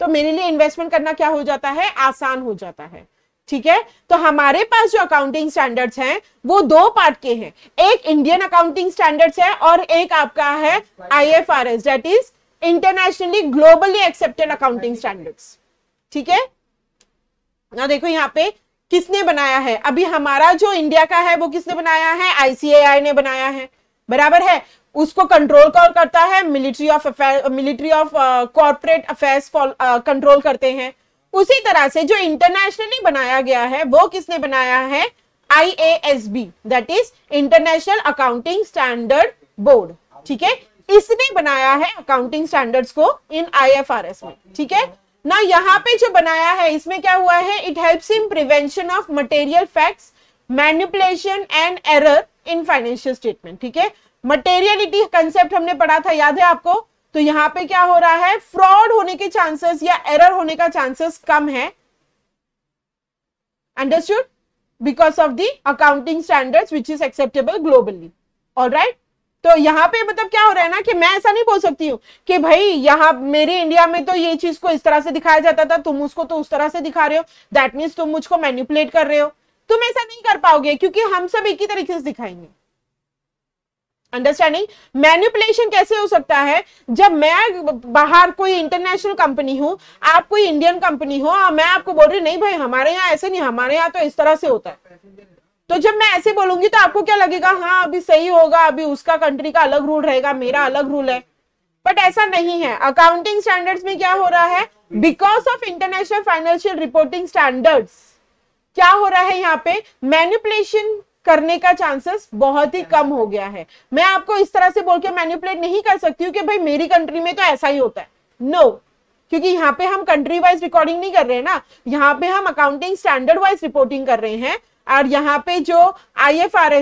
तो मेरे लिए इन्वेस्टमेंट करना क्या हो जाता है आसान हो जाता है ठीक है तो हमारे पास जो अकाउंटिंग स्टैंडर्ड्स हैं वो दो पार्ट के हैं एक इंडियन अकाउंटिंग स्टैंडर्ड्स है और एक आपका है I F R S that is internationally globally accepted accounting standards ठीक है ना देखो यहाँ पे किसने बनाया है अभी हमारा जो इंडिया का है वो किसने बनाया है आईसीएआई ने बनाया है बराबर है उसको कंट्रोल कौन करता है military of military of corporate affairs control करते हैं उसी तरह से जो इंटरनेशनली बनाया गया है वो किसने बनाया है I A S B that is international accounting standard board ठीक है इसने बनाया है अकाउंटिंग स्टैंडर्ड्स को इन एस में ठीक है ना यहाँ पे जो बनाया है इसमें क्या हुआ है it helps in prevention of material facts manipulation and error in financial statement ठीक है मटेरियलिटी कंसेप्ट हमने पढ़ा था याद है आपको तो यहाँ पे क्या हो रहा है फ्रॉड होने के चांसेस या एरर होने का चांसेस कम है understood because of the accounting standards which is acceptable globally और तो यहाँ पे मतलब क्या हो रहा है ना कि मैं ऐसा नहीं बोल सकती हूँ कि भाई यहाँ मेरे इंडिया में तो ये चीज को इस तरह से दिखाया जाता था तुम उसको तो उस तरह से दिखा रहे हो दैट मीन्स तुम मुझको मैनिपुलेट कर रहे हो तुम ऐसा नहीं कर पाओगे क्योंकि हम सब एक ही तरीके से दिखाएंगे अंडरस्टैंडिंग मैन्युपुलेशन कैसे हो सकता है जब मैं बाहर कोई इंटरनेशनल कंपनी हूं आप कोई इंडियन कंपनी हो और मैं आपको बोल रही नहीं भाई हमारे यहाँ ऐसे नहीं हमारे यहाँ तो इस तरह से होता है तो जब मैं ऐसे बोलूंगी तो आपको क्या लगेगा हाँ अभी सही होगा अभी उसका कंट्री का अलग रूल रहेगा मेरा अलग रूल है बट ऐसा नहीं है अकाउंटिंग स्टैंडर्ड्स में क्या हो रहा है because of international financial reporting standards क्या हो रहा है यहाँ पे मैन्युपुलेशन करने का चांसेस बहुत ही कम हो गया है मैं आपको इस तरह से बोल के मैन्युपुलेट नहीं कर सकती हूँ कि भाई मेरी कंट्री में तो ऐसा ही होता है नो no. क्योंकि यहाँ पे हम कंट्री वाइज रिकॉर्डिंग नहीं कर रहे हैं ना यहाँ पे हम अकाउंटिंग स्टैंडर्ड वाइज रिपोर्टिंग कर रहे हैं और यहाँ पे जो आई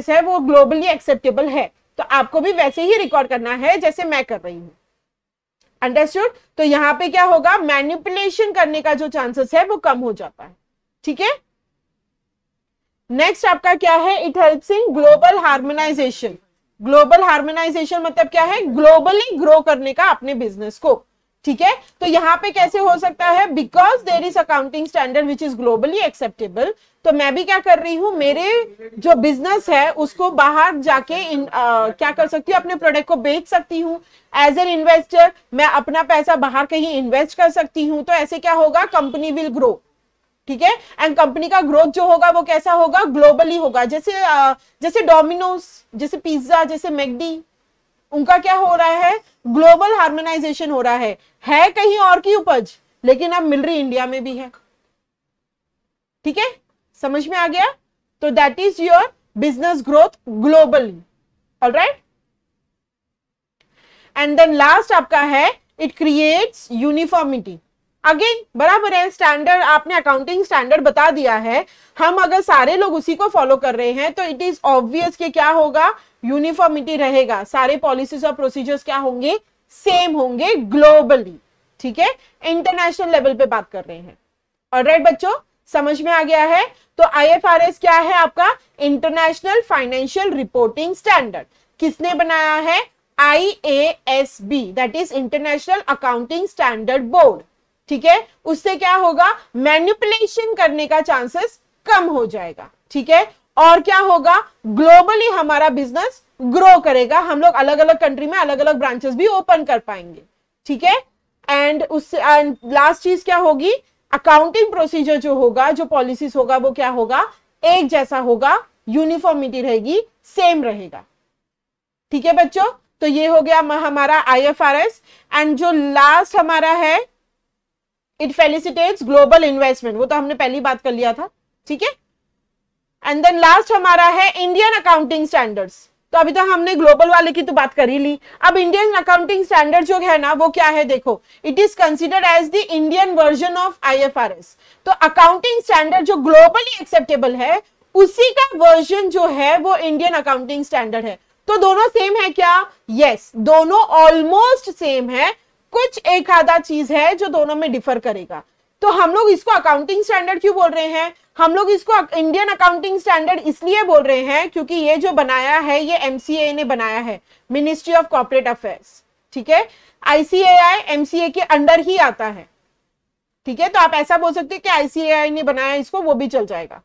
है वो ग्लोबली एक्सेप्टेबल है तो आपको भी वैसे ही रिकॉर्ड करना है जैसे मैं कर रही हूँ अंडरस्टूड तो यहाँ पे क्या होगा मैन्युपुलेशन करने का जो चांसेस है वो कम हो जाता है ठीक है नेक्स्ट आपका क्या है it helps in global harmonization global harmonization मतलब क्या है ग्लोबली ग्रो करने का अपने बिजनेस को ठीक है तो यहाँ पे कैसे हो सकता है because there is accounting standard which is globally acceptable तो मैं भी क्या कर रही हूँ मेरे जो बिजनेस है उसको बाहर जाके इन आ, क्या कर सकती हूँ अपने प्रोडक्ट को बेच सकती हूँ एज एन इन्वेस्टर मैं अपना पैसा बाहर कहीं इन्वेस्ट कर सकती हूँ तो ऐसे क्या होगा कंपनी विल ग्रो ठीक है एंड कंपनी का ग्रोथ जो होगा वो कैसा होगा ग्लोबली होगा जैसे जैसे डोमिनोज जैसे पिज्जा जैसे मैगडी उनका क्या हो रहा है ग्लोबल हार्मोनाइजेशन हो रहा है है कहीं और की उपज लेकिन अब मिल रही इंडिया में भी है ठीक है समझ में आ गया तो that is your business growth globally all right and then last आपका है इट क्रिएट्स यूनिफॉर्मिटी अगेन बराबर है स्टैंडर्ड आपने अकाउंटिंग स्टैंडर्ड बता दिया है हम अगर सारे लोग उसी को फॉलो कर रहे हैं तो इट इज ऑब्वियस कि क्या होगा यूनिफॉर्मिटी रहेगा सारे पॉलिसीज और प्रोसीजर्स क्या होंगे सेम होंगे ग्लोबली ठीक है इंटरनेशनल लेवल पे बात कर रहे हैं और राइट बच्चों समझ में आ गया है तो आई क्या है आपका इंटरनेशनल फाइनेंशियल रिपोर्टिंग स्टैंडर्ड किसने बनाया है I A S B that is international accounting standard board ठीक है उससे क्या होगा मैन्युपुलेशन करने का चांसेस कम हो जाएगा ठीक है और क्या होगा ग्लोबली हमारा बिजनेस ग्रो करेगा हम लोग अलग अलग कंट्री में अलग अलग ब्रांचेस भी ओपन कर पाएंगे ठीक है एंड उससे एंड लास्ट चीज क्या होगी अकाउंटिंग प्रोसीजर जो होगा जो पॉलिसीज होगा वो क्या होगा एक जैसा होगा यूनिफॉर्मिटी रहेगी सेम रहेगा ठीक है बच्चों तो ये हो गया हमारा I F R S and जो लास्ट हमारा है इट फेलिसिटेट्स ग्लोबल इन्वेस्टमेंट वो तो हमने पहली बात कर लिया था ठीक है एंड देन लास्ट हमारा है इंडियन अकाउंटिंग स्टैंडर्ड्स तो अभी तो हमने ग्लोबल वाले की तो बात कर ही ली अब इंडियन अकाउंटिंग स्टैंडर्ड जो है ना वो क्या है देखो it is considered as the Indian version of IFRS तो अकाउंटिंग स्टैंडर्ड जो ग्लोबली एक्सेप्टेबल है उसी का वर्जन जो है वो इंडियन अकाउंटिंग स्टैंडर्ड है तो दोनों सेम है क्या यस yes, दोनों ऑलमोस्ट सेम है कुछ एक आधा चीज है जो दोनों में डिफर करेगा तो हम लोग इसको अकाउंटिंग स्टैंडर्ड क्यों बोल रहे हैं हम लोग इसको इंडियन अकाउंटिंग स्टैंडर्ड इसलिए बोल रहे हैं क्योंकि ये जो बनाया है ये एमसीए ने बनाया है मिनिस्ट्री ऑफ कॉपरेट अफेयर्स ठीक है आईसीए एमसीए के अंडर ही आता है ठीक है तो आप ऐसा बोल सकते हैं कि आईसीए ने बनाया इसको वो भी चल जाएगा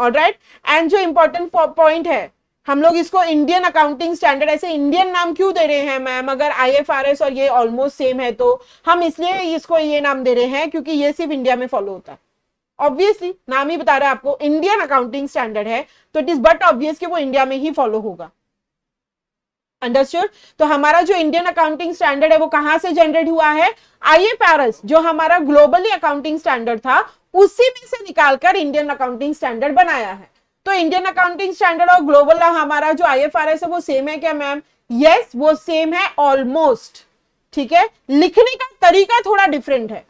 और राइट एंड जो इंपॉर्टेंट पॉइंट है हम लोग इसको इंडियन अकाउंटिंग स्टैंडर्ड ऐसे इंडियन नाम क्यों दे रहे हैं मैम अगर आईएफआरएस और ये ऑलमोस्ट सेम है तो हम इसलिए इसको ये नाम दे रहे हैं क्योंकि ये सिर्फ इंडिया में फॉलो होता है ऑब्वियसली नाम ही बता रहा है आपको इंडियन अकाउंटिंग स्टैंडर्ड है तो इट इज बट ऑब्वियस कि वो इंडिया में ही फॉलो होगा अंडरस्टूड तो हमारा जो इंडियन अकाउंटिंग स्टैंडर्ड है वो कहां से जनरेट हुआ है आईएफआरएस जो हमारा ग्लोबली अकाउंटिंग स्टैंडर्ड था उसी में से निकालकर इंडियन अकाउंटिंग स्टैंडर्ड बनाया है तो इंडियन अकाउंटिंग स्टैंडर्ड और ग्लोबल हमारा जो आईएफआरएस है वो सेम है क्या मैम यस yes, वो सेम है ऑलमोस्ट ठीक है लिखने का तरीका थोड़ा डिफरेंट है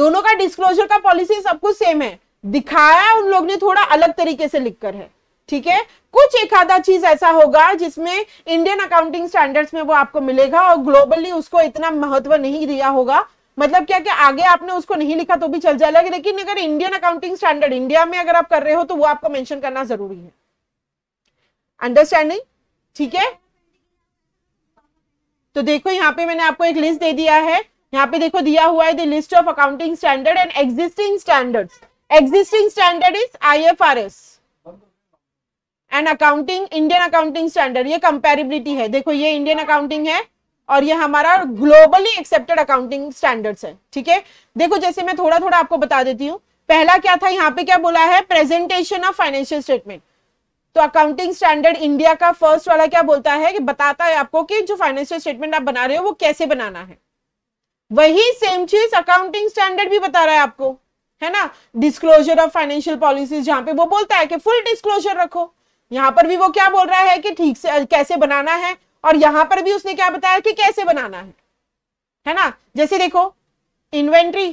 दोनों का डिस्क्लोजर का पॉलिसी सब कुछ सेम है दिखाया उन लोग ने थोड़ा अलग तरीके से लिखकर है ठीक है कुछ एक आधा चीज ऐसा होगा जिसमें इंडियन अकाउंटिंग स्टैंडर्ड्स में वो आपको मिलेगा और ग्लोबली उसको इतना महत्व नहीं दिया होगा मतलब क्या क्या आगे आपने उसको नहीं लिखा तो भी चल जाएगा लेकिन अगर इंडियन अकाउंटिंग स्टैंडर्ड इंडिया में अगर आप कर रहे हो तो वो आपको मेंशन करना जरूरी है अंडरस्टैंडिंग ठीक है तो देखो यहाँ पे मैंने आपको एक लिस्ट दे दिया है यहाँ पे देखो दिया हुआ है the list of accounting standard and existing standard existing standard is I F R S and accounting Indian accounting standard ये कंपेरिबिलिटी है देखो ये इंडियन अकाउंटिंग है और ये हमारा ग्लोबली एक्सेप्टेड अकाउंटिंग स्टैंडर्ड्स है ठीक है देखो जैसे मैं थोड़ा थोड़ा आपको बता देती हूँ पहला क्या था यहाँ पे क्या बोला है प्रेजेंटेशन ऑफ फाइनेंशियल स्टेटमेंट तो अकाउंटिंग स्टैंडर्ड इंडिया का फर्स्ट वाला क्या बोलता है कि बताता है आपको कि जो फाइनेंशियल स्टेटमेंट आप बना रहे हो वो कैसे बनाना है वही सेम चीज अकाउंटिंग स्टैंडर्ड भी बता रहा है आपको है ना डिस्क्लोजर ऑफ फाइनेंशियल पॉलिसी जहां पे वो बोलता है कि फुल डिस्क्लोजर रखो यहाँ पर भी वो क्या बोल रहा है कि ठीक से कैसे बनाना है और यहां पर भी उसने क्या बताया कि कैसे बनाना है है ना जैसे देखो इन्वेंट्री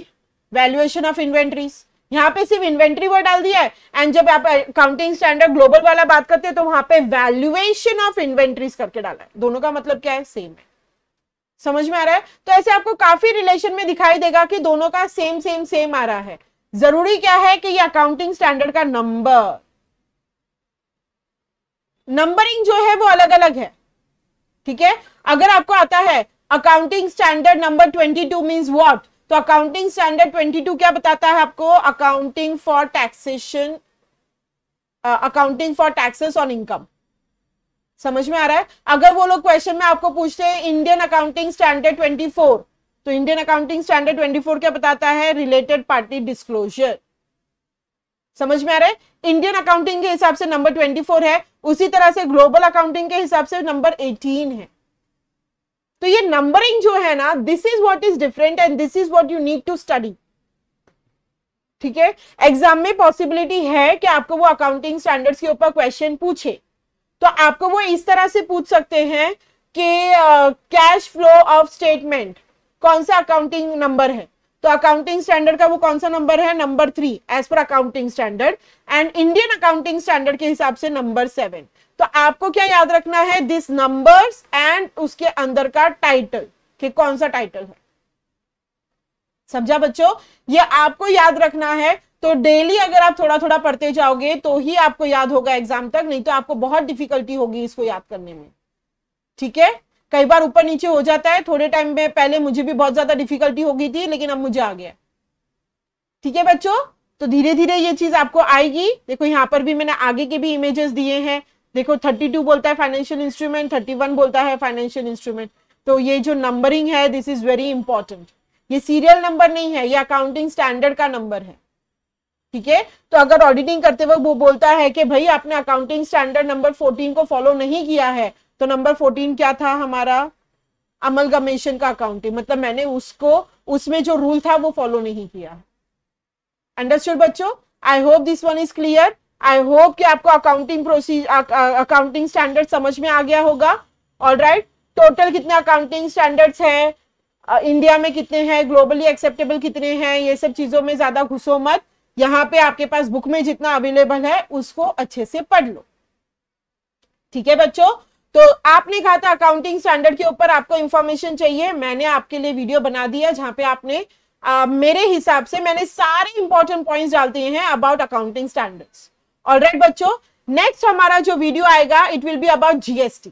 वैल्यूएशन ऑफ इन्वेंट्रीज यहाँ पे सिर्फ इन्वेंट्री वर्ड डाल दिया है एंड जब आप अकाउंटिंग स्टैंडर्ड ग्लोबल वाला बात करते हैं तो वहां पे वैल्यूएशन ऑफ इन्वेंट्रीज करके डाला है दोनों का मतलब क्या है सेम है समझ में आ रहा है तो ऐसे आपको काफी रिलेशन में दिखाई देगा कि दोनों का सेम सेम सेम आ रहा है जरूरी क्या है कि ये अकाउंटिंग स्टैंडर्ड का नंबर नंबरिंग जो है वो अलग अलग है ठीक है अगर आपको आता है accounting standard number twenty two mean what तो अकाउंटिंग स्टैंडर्ड ट्वेंटी टू क्या बताता है आपको accounting for taxation accounting for taxes on income समझ में आ रहा है अगर वो लोग क्वेश्चन में आपको पूछते हैं Indian accounting standard twenty four तो Indian accounting standard twenty four क्या बताता है रिलेटेड पार्टी डिस्क्लोजर समझ में आ रहा है इंडियन अकाउंटिंग के हिसाब से नंबर 24 है उसी तरह से ग्लोबल अकाउंटिंग के हिसाब से नंबर 18 है तो ये नंबरिंग जो है ना this is what is different and this is what you need to study ठीक है एग्जाम में पॉसिबिलिटी है कि आपको वो अकाउंटिंग स्टैंडर्ड्स के ऊपर क्वेश्चन पूछे तो आपको वो इस तरह से पूछ सकते हैं कि कैश फ्लो ऑफ स्टेटमेंट कौन सा अकाउंटिंग नंबर है तो अकाउंटिंग स्टैंडर्ड का वो कौन सा नंबर है नंबर थ्री एज पर accounting standard and Indian accounting standard के हिसाब से नंबर सेवन तो आपको क्या याद रखना है दिस नंबर्स एंड उसके अंदर का टाइटल कि कौन सा टाइटल है समझा बच्चों ये आपको याद रखना है तो डेली अगर आप थोड़ा थोड़ा पढ़ते जाओगे तो ही आपको याद होगा एग्जाम तक नहीं तो आपको बहुत डिफिकल्टी होगी इसको याद करने में ठीक है कई बार ऊपर नीचे हो जाता है थोड़े टाइम में पहले मुझे भी बहुत ज्यादा डिफिकल्टी हो गई थी लेकिन अब मुझे आ गया ठीक है बच्चों तो धीरे धीरे ये चीज आपको आएगी देखो यहाँ पर भी मैंने आगे के भी इमेजेस दिए हैं देखो 32 बोलता है फाइनेंशियल इंस्ट्रूमेंट 31 बोलता है फाइनेंशियल इंस्ट्रूमेंट तो ये जो नंबरिंग है दिस इज वेरी इंपॉर्टेंट ये सीरियल नंबर नहीं है ये अकाउंटिंग स्टैंडर्ड का नंबर है ठीक है तो अगर ऑडिटिंग करते वक्त वो बोलता है कि भाई आपने अकाउंटिंग स्टैंडर्ड नंबर 14 को फॉलो नहीं किया है तो नंबर फोर्टीन क्या था हमारा अमल गमेशन का अकाउंटिंग मतलब मैंने उसको उसमें जो रूल था वो फॉलो नहीं किया अंडरस्टूड बच्चों I hope this one is clear I hope कि आपको अकाउंटिंग प्रोसीज अकाउंटिंग स्टैंडर्ड समझ में आ गया होगा ऑल राइट टोटल कितने अकाउंटिंग स्टैंडर्ड्स है इंडिया में कितने हैं ग्लोबली एक्सेप्टेबल कितने हैं ये सब चीजों में ज्यादा घुसो मत यहाँ पे आपके पास बुक में जितना अवेलेबल है उसको अच्छे से पढ़ लो ठीक है बच्चों तो आपने कहा था अकाउंटिंग स्टैंडर्ड के ऊपर आपको इंफॉर्मेशन चाहिए मैंने आपके लिए वीडियो बना दिया जहां पे आपने आ, मेरे हिसाब से मैंने सारे इंपॉर्टेंट पॉइंट्स डाल दिए हैं अबाउट अकाउंटिंग स्टैंडर्ड्स ऑलराइट बच्चों नेक्स्ट हमारा जो वीडियो आएगा it will be about GST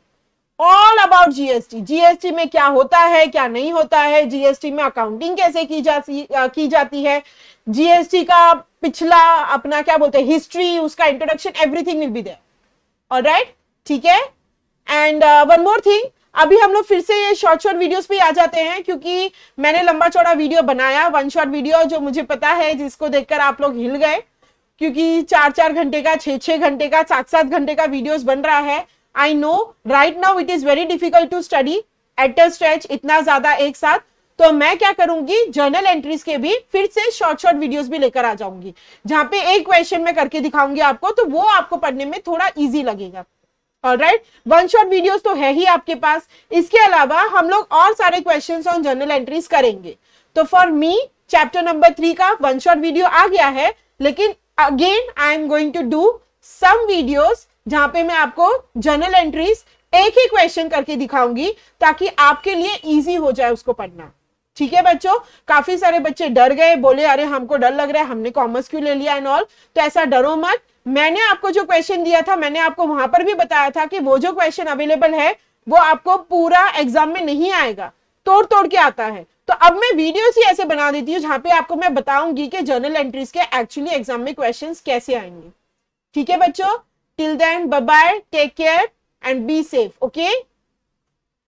all about GST GST में क्या होता है क्या नहीं होता है जीएसटी में अकाउंटिंग कैसे की जाती की जाती है जीएसटी का पिछला अपना क्या बोलते हैं हिस्ट्री उसका introduction everything will be there alright ठीक है एंड वन मोर थिंग अभी हम लोग फिर से ये शॉर्ट शॉर्ट वीडियोस पे आ जाते हैं क्योंकि मैंने लंबा चौड़ा वीडियो बनाया वन शॉर्ट वीडियो जो मुझे पता है जिसको देखकर आप लोग हिल गए क्योंकि चार चार घंटे का छह छह घंटे का सात सात घंटे का वीडियोस बन रहा है I know right now it is very difficult to study at a stretch इतना ज़्यादा एक साथ तो मैं क्या करूंगी जर्नल एंट्रीज के भी फिर से शॉर्ट शॉर्ट वीडियोस भी लेकर आ जाऊंगी जहां पे एक क्वेश्चन में करके दिखाऊंगी आपको तो वो आपको पढ़ने में थोड़ा इजी लगेगा राइट वन शॉट वीडियोस तो है ही आपके पास इसके अलावा हम लोग और सारे क्वेश्चंस ऑन जर्नल एंट्रीज करेंगे तो for me chapter number three का वन शॉट वीडियो आ गया है लेकिन again I am going to do some videos जहां पे मैं आपको जर्नल एंट्रीज एक ही क्वेश्चन करके दिखाऊंगी ताकि आपके लिए इजी हो जाए उसको पढ़ना ठीक है बच्चों काफी सारे बच्चे डर गए बोले अरे हमको डर लग रहा है हमने कॉमर्स क्यों ले लिया एंड ऑल तो ऐसा डरो मत मैंने आपको जो क्वेश्चन दिया था मैंने आपको वहां पर भी बताया था कि वो जो क्वेश्चन अवेलेबल है वो आपको पूरा एग्जाम में नहीं आएगा तोड़ तोड़ के आता है तो अब मैं वीडियोस ही ऐसे बना देती हूँ जहां पे आपको मैं बताऊंगी कि जर्नल एंट्रीज के एक्चुअली एग्जाम में क्वेश्चन कैसे आएंगे ठीक है बच्चों till then bye take care and be safe okay